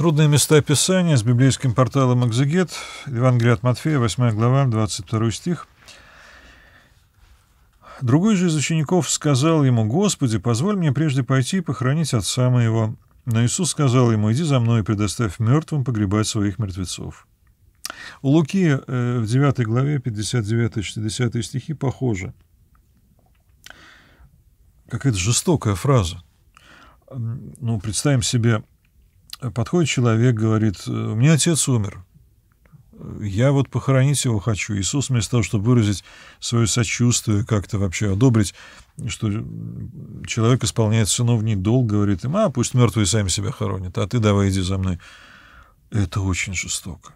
Трудные места описания с библейским порталом «Экзегет», Евангелие от Матфея, 8 глава, 22 стих. Другой же из учеников сказал ему, «Господи, позволь мне прежде пойти и похоронить отца моего». Но Иисус сказал ему, «Иди за мной и предоставь мертвым погребать своих мертвецов». У Луки э, в 9 главе 59-60 стихи похоже. Какая-то жестокая фраза. Ну, представим себе Подходит человек, говорит, «Э, у меня отец умер, я вот похоронить его хочу. Иисус вместо того, чтобы выразить свое сочувствие, как-то вообще одобрить, что человек исполняет сыновний долг, говорит им, а пусть мертвые сами себя хоронят, а ты давай иди за мной. Это очень жестоко.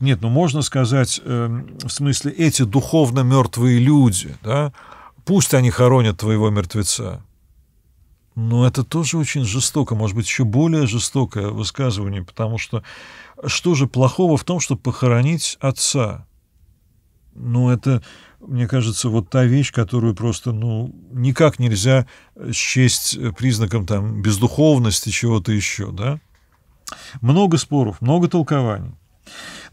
Нет, ну можно сказать, э, в смысле, эти духовно мертвые люди, да, пусть они хоронят твоего мертвеца, но это тоже очень жестоко, может быть, еще более жестокое высказывание, потому что что же плохого в том, чтобы похоронить отца? Ну, это, мне кажется, вот та вещь, которую просто, ну, никак нельзя счесть э, признаком там бездуховности чего-то еще, да? Много споров, много толкований.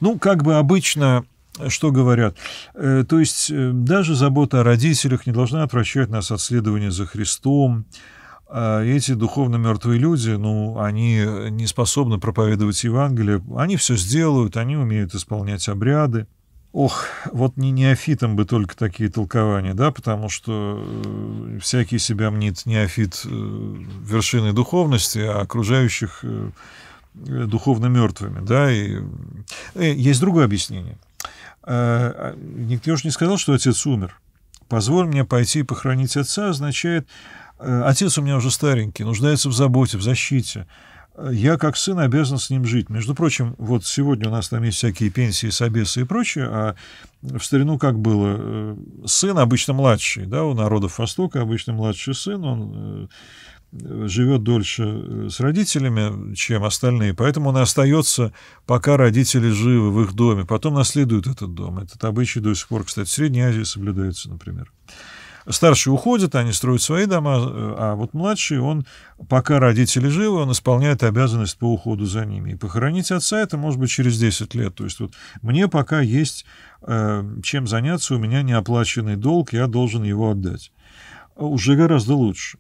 Ну, как бы обычно, э, что говорят? Э, то есть даже забота о родителях не должна отвращать нас от следования за Христом, а эти духовно мертвые люди, ну, они не способны проповедовать Евангелие, они все сделают, они умеют исполнять обряды. Ох, вот не неофитам бы только такие толкования, да, потому что э, всякий себя мнит неофит э, вершиной духовности, а окружающих э, духовно мертвыми, да, и, э, есть другое объяснение. Э, а, никто уж не сказал, что отец умер. Позволь мне пойти и похоронить отца означает Э, отец у меня уже старенький, нуждается в заботе, в защите. Э, я, как сын, обязан с ним жить. Между прочим, вот сегодня у нас там есть всякие пенсии, собесы и прочее, а в старину как было? Э, сын обычно младший, да, у народов Востока обычно младший сын, он живет дольше с родителями, чем остальные, поэтому он остается, пока родители живы в их доме, потом наследует этот дом. Этот обычай до сих пор, кстати, в Средней Азии соблюдается, например. Старшие уходят, они строят свои дома, э, а вот младший, он, пока родители живы, он исполняет обязанность по уходу за ними. И похоронить отца это может быть через 10 лет. То есть вот мне пока есть э, чем заняться, у меня неоплаченный долг, я должен его отдать. Уже гораздо лучше.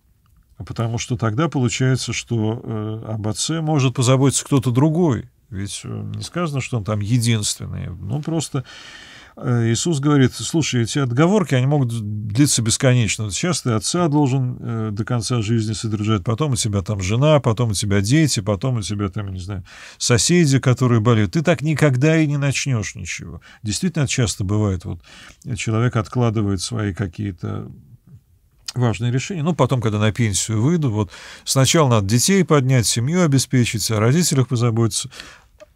Потому что тогда получается, что э, об отце может позаботиться кто-то другой. Ведь э, не сказано, что он там единственный. Ну, просто Э, Иисус говорит, слушай, эти отговорки, они могут длиться бесконечно. Сейчас ты отца должен э, до конца жизни содержать, потом у тебя там жена, потом у тебя дети, потом у тебя там, не знаю, соседи, которые болеют. Ты так никогда и не начнешь ничего. Действительно, часто бывает, вот человек откладывает свои какие-то важные решения. Ну, потом, когда на пенсию выйду, вот сначала надо детей поднять, семью обеспечить, о родителях позаботиться,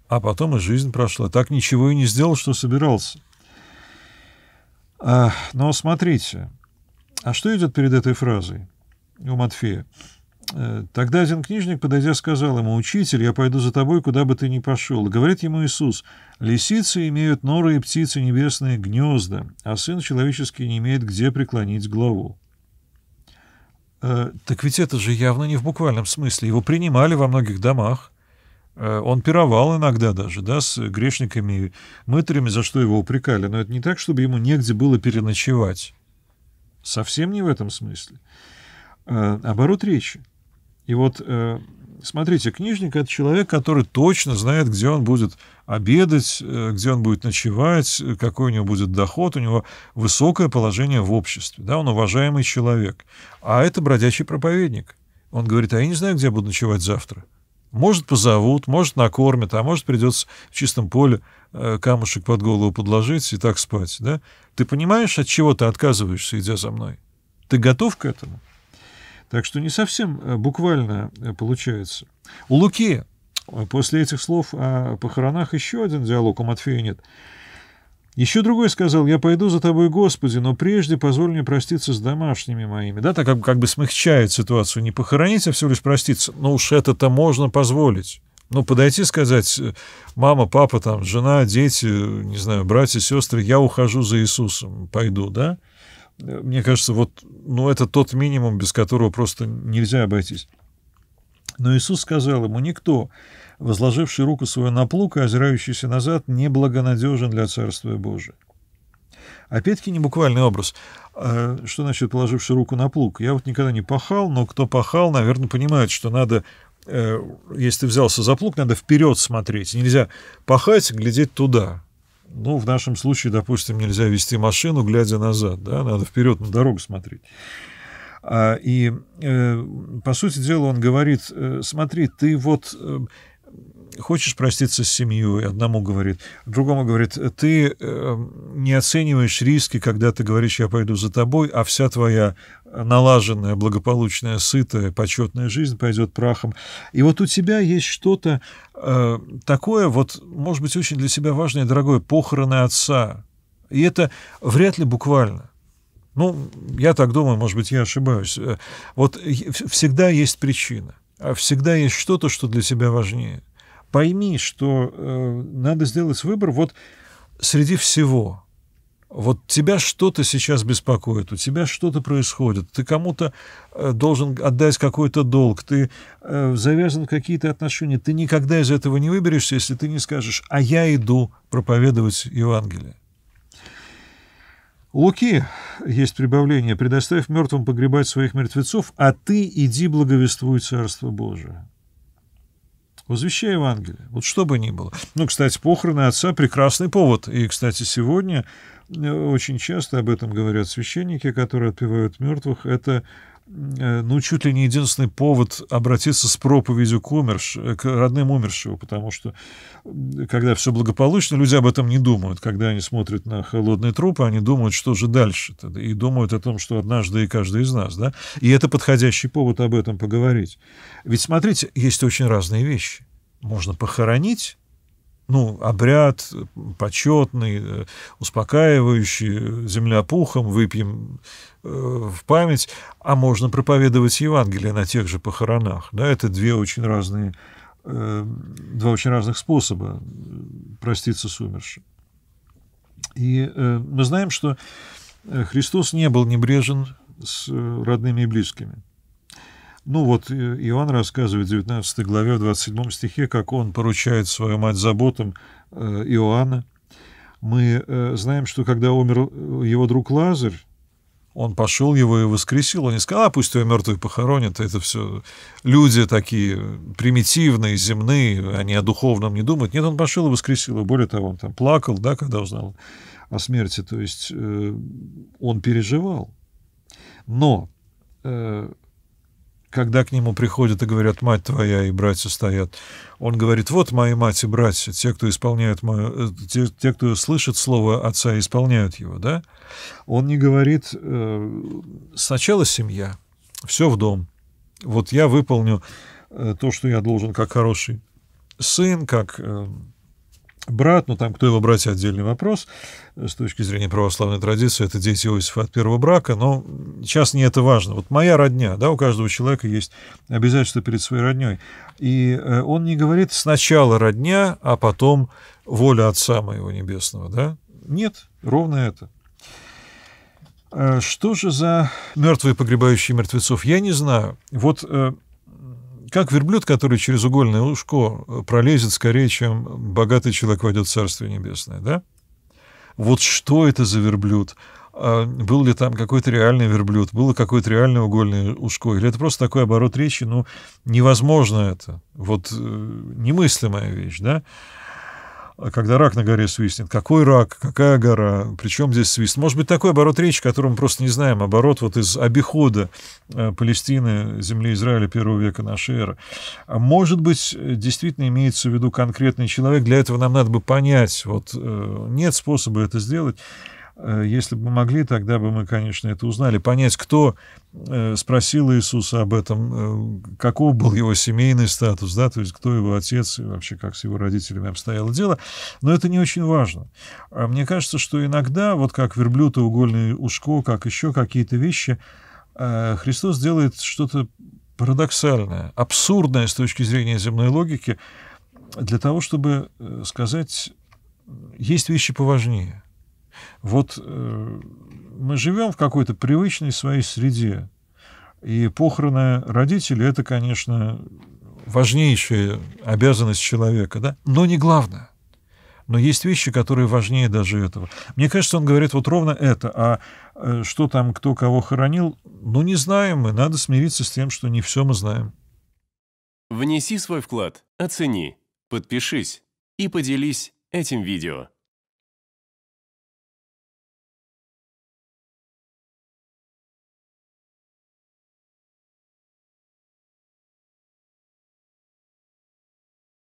а потом и жизнь прошла. Так ничего и не сделал, что собирался. А, но смотрите, а что идет перед этой фразой у Матфея? Э, Тогда один книжник, подойдя, сказал ему, «Учитель, я пойду за тобой, куда бы ты ни пошел». говорит ему Иисус, «Лисицы имеют норы и птицы небесные гнезда, а сын человеческий не имеет где преклонить главу». Э, так ведь это же явно не в буквальном смысле. Его принимали во многих домах. Э, он пировал иногда даже, да, с грешниками и мытарями, за что его упрекали. Но это не так, чтобы ему негде было переночевать. Совсем не в этом смысле. Э, оборот речи. И вот, э, смотрите, книжник — это человек, который точно знает, где он будет обедать, где он будет ночевать, какой у него будет доход, у него высокое положение в обществе, да, он уважаемый человек. А это бродячий проповедник. Он говорит, а я не знаю, где я буду ночевать завтра. Может, позовут, может, накормят, а может, придется в чистом поле э, камушек под голову подложить и так спать. Да? Ты понимаешь, от чего ты отказываешься, идя за мной? Ты готов к этому? Так что не совсем э, буквально э, получается. У Луки после этих слов о похоронах еще один диалог у Матфея нет. Еще другой сказал, я пойду за тобой, Господи, но прежде позволь мне проститься с домашними моими. Да, так как, как бы смягчает ситуацию. Не похоронить, а всего лишь проститься. Ну уж это-то можно позволить. Ну, подойти сказать, э, мама, папа, там, жена, дети, не знаю, братья, сестры, я ухожу за Иисусом, пойду, да? Э, мне кажется, вот, ну, это тот минимум, без которого просто нельзя обойтись. Но Иисус сказал ему, «Никто, возложивший руку свою на плуг и озирающийся назад, не благонадежен для Царства Божия». Опять-таки не буквальный образ. А что значит положивший руку на плуг? Я вот никогда не пахал, но кто пахал, наверное, понимает, что надо, э, если ты взялся за плуг, надо вперед смотреть. Нельзя пахать, глядеть туда. Ну, в нашем случае, допустим, нельзя вести машину, глядя назад, да, надо вперед на дорогу смотреть. А, и, э, по сути дела, он говорит, э, смотри, ты вот э, хочешь проститься с семьей, одному говорит, другому говорит, ты не оцениваешь риски, когда ты говоришь, я пойду за тобой, а вся твоя налаженная, благополучная, сытая, почетная жизнь пойдет прахом. И вот у тебя есть что-то такое, вот, может быть, очень для себя важное, дорогое, похороны отца. И это вряд ли буквально. Ну, я так думаю, может быть, я ошибаюсь. Э, вот всегда есть причина, а всегда есть что-то, что для тебя важнее. Пойми, что э, надо сделать выбор вот среди всего. Вот тебя что-то сейчас беспокоит, у тебя что-то происходит, ты кому-то э, должен отдать какой-то долг, ты э, завязан в какие-то отношения, ты никогда из этого не выберешься, если ты не скажешь, а я иду проповедовать Евангелие. Луки, есть прибавление, предоставь мертвым погребать своих мертвецов, а ты иди благовествуй Царство Божие. Возвещай Евангелие, вот что бы ни было. Ну, кстати, похороны отца – прекрасный повод. И, кстати, сегодня э, очень часто об этом говорят священники, которые отпевают мертвых. Это Э, ну, чуть ли не единственный повод обратиться с проповедью к, умерш... Э, к родным умершего, потому что, когда все благополучно, люди об этом не думают. Когда они смотрят на холодные трупы, они думают, что же дальше -то, и думают о том, что однажды и каждый из нас, да, и это подходящий повод об этом поговорить. Ведь, смотрите, есть очень разные вещи. Можно похоронить ну, обряд почетный, э, успокаивающий, э, земляпухом выпьем э, в память, а можно проповедовать Евангелие на тех же похоронах. Да, это две очень разные, два очень разных способа проститься с умершим. И мы знаем, что Христос не был небрежен с родными и близкими – ну вот э, Иоанн рассказывает в 19 главе, в 27 стихе, как он поручает свою мать заботам э, Иоанна. Мы э, знаем, что когда умер его друг Лазарь, он пошел его и воскресил. Он не сказал, а пусть его мертвый похоронят. Это все люди такие примитивные, земные, они о духовном не думают. Нет, он пошел и воскресил. И более того, он там плакал, да, когда узнал о смерти. То есть э, он переживал. Но э, когда к нему приходят и говорят «мать твоя» и «братья стоят», он говорит «вот мои мать и братья, те, кто исполняют мою, э, те, те, кто слышит слово отца и исполняют его». Да? Он не говорит э, «сначала семья, все в дом, вот я выполню э, то, что я должен как хороший сын, как брат, но там кто его братья отдельный вопрос с точки зрения православной традиции, это дети Иосифа от первого брака, но сейчас не это важно. Вот моя родня, да, у каждого человека есть обязательство перед своей родней. И э, он не говорит сначала родня, а потом воля Отца моего Небесного, да? Нет, ровно это. Э, что же за мертвые погребающие мертвецов, я не знаю. Вот э, как верблюд, который через угольное ушко э, пролезет скорее, чем богатый человек войдет в Царствие Небесное, да? Вот что это за верблюд? А, был ли там какой-то реальный верблюд? Было какое-то реальное угольное ушко? Или это просто такой оборот речи? Ну, невозможно это. Вот э, немыслимая вещь, да? А когда рак на горе свистнет. Какой рак, какая гора, причем здесь свист. Может быть, такой оборот речи, который мы просто не знаем, оборот вот из обихода э, Палестины, земли Израиля первого века нашей эры. А может быть, действительно имеется в виду конкретный человек, для этого нам надо бы понять, вот э, нет способа это сделать. Э, если бы могли, тогда бы мы, конечно, это узнали. Понять, кто э, спросил Иисуса об этом, э, каков был его семейный статус, да, то есть кто его отец и вообще как с его родителями обстояло дело. Но это не очень важно. А мне кажется, что иногда, вот как верблюд и угольное ушко, как еще какие-то вещи, Христос делает что-то парадоксальное, абсурдное с точки зрения земной логики, для того, чтобы сказать, есть вещи поважнее – вот э, мы живем в какой-то привычной своей среде. И похороны родителей — это, конечно, важнейшая обязанность человека, да? но не главное. Но есть вещи, которые важнее даже этого. Мне кажется, он говорит вот ровно это. А э, что там, кто кого хоронил, ну не знаем мы. Надо смириться с тем, что не все мы знаем. Внеси свой вклад, оцени, подпишись и поделись этим видео.